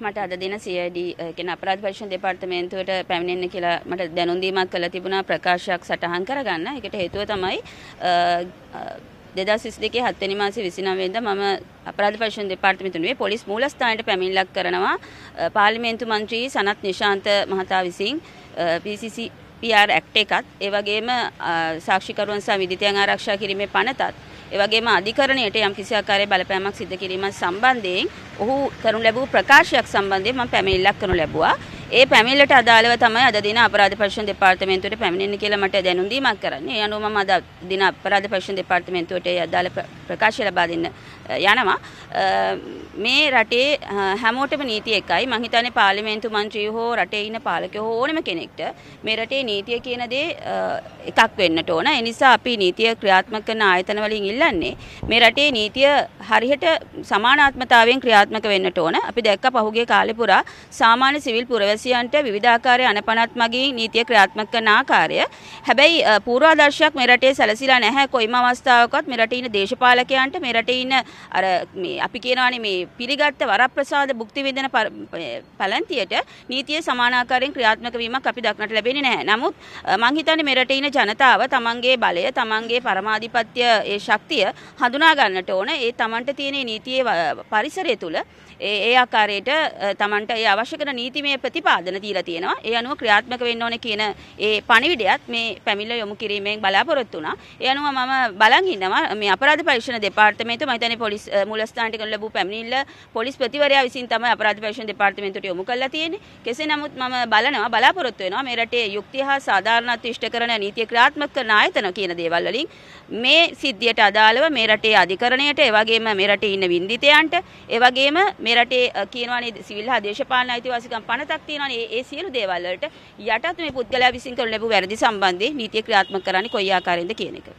මට අද දින CID කියන අපරාධ පරීක්ෂණ දෙපාර්තමේන්තුවට පැමිණෙන්න කියලා මට දැනුම් දීමක් කළා තිබුණා ප්‍රකාශයක් සටහන් කරගන්න. ඒකට හේතුව තමයි 2022 7 වෙනි මාසේ 29 වෙනිදා මම අපරාධ පරීක්ෂණ දෙපාර්තමේන්තුවේ පොලිස් මූලස්ථානයට පැමිණිල්ලක් කරනවා පාර්ලිමේන්තු මන්ත්‍රී සනත් නිශාන්ත මහතා විසින් PCC PR ඇක්ට් එකත් ඒ වගේම සාක්ෂිකරුවන් සහ විධිතයන් ආරක්ෂා කිරීමේ පනතත් ඒ වගේම අධිකරණයට යම් කිසි ආකාරයේ බලපෑමක් සිදු කිරීම සම්බන්ධයෙන් ඔහු කරනු ලැබූ ප්‍රකාශයක් සම්බන්ධයෙන් මම පැමිණිල්ලක් කරනු ලැබුවා. ඒ පැමිණිල්ලට අදාළව තමයි අද දින අපරාධ පරීක්ෂණ දෙපාර්තමේන්තුවට පැමිණෙන්න කියලා මට දැනුම් දීමක් කරන්නේ. ඒ අනුව මම අද දින අපරාධ පරීක්ෂණ දෙපාර්තමේන්තුවට ඒ අදාළ ප්‍රකාශය ලබා දෙන්න යනවා මේ රටේ හැමෝටම නීතිය එකයි මං හිතන්නේ පාර්ලිමේන්තු මන්ත්‍රී හෝ රටේ ඉන්න පාලකයෝ හෝ ඕනම කෙනෙක්ට මේ රටේ නීතිය කියන දේ එකක් වෙන්නට ඕන. ඒ නිසා අපි නීතිය ක්‍රියාත්මක කරන ආයතන වලින් ඉල්ලන්නේ මේ රටේ නීතිය හරියට සමානාත්මතාවයෙන් ක්‍රියාත්මක වෙන්නට ඕන. අපි දැක්ක පහුගිය කාලේ පුරා සාමාන්‍ය සිවිල් පුරවැසියන්ට විවිධාකාරයේ අනපනත් මගින් නීතිය ක්‍රියාත්මක කරන ආකාරය. හැබැයි පූර්වාදර්ශයක් මේ රටේ සැලසිලා නැහැ. කොයිම අවස්ථාවකවත් මේ රටේ ඉන්න දේශපාලකයන්ට මේ රටේ ඉන්න අර මේ අපි කියනවානේ මේ පිළිගත්ත වරප්‍රසාද භුක්ති විඳින පැලැන්තියට නීතිය සමාන ආකාරයෙන් ක්‍රියාත්මක වීමක් අපි දක්නට ලැබෙන්නේ නැහැ. නමුත් මං හිතන්නේ මෙරට ඉන ජනතාව තමන්ගේ බලය, තමන්ගේ පරමාධිපත්‍ය ඒ ශක්තිය හඳුනා ගන්නට ඕන. ඒ තමන්ට තියෙන නීතියේ පරිසරය තුළ ඒ ආකාරයට තමන්ට ඒ අවශ්‍ය කරන නීතිමය ප්‍රතිපාදන දීලා තියෙනවා. ඒ අනුව ක්‍රියාත්මක වෙන්න ඕනේ කියන ඒ පණිවිඩයත් මේ පැමිණිල්ල යොමු කිරීමෙන් බලාපොරොත්තු වුණා. ඒ අනුව මම බලන් ඉන්නවා මේ අපරාධ පරීක්ෂණ දෙපාර්තමේන්තුව මම හිතන්නේ පොලිස් මුලස්ථානට කරන ලැබූ පැමිණිල්ල පොලිස් ප්‍රතිවරයා විසින් තමයි අපරාධ පරීක්ෂණ දෙපාර්තමේන්තුවට යොමු කරලා තියෙන්නේ. කෙසේ නමුත් මම බලනවා බලාපොරොත්තු වෙනවා මේ රටේ යුක්තිය හා සාධාරණත්වය ඉෂ්ට කරන නීතිය ක්‍රියාත්මක කරන ආයතන කියන දේවල් වලින් මේ සිද්ධියට අදාළව මේ රටේ අධිකරණයට ඒ වගේම මේ රටේ ඉන්න වින්දිතයන්ට ඒ වගේම මේ රටේ කියනවානේ සිවිල් හා දේශපාලන අයිතිවාසිකම් පනතක් තියෙනවානේ ඒ සියලු දේවල් වලට යටත් මේ පුද්ගලයා විසින් කරන ලැබූ වැරදි සම්බන්ධයෙන් නීතිය ක්‍රියාත්මක කරන්නේ කොයි ආකාරයෙන්ද කියන එක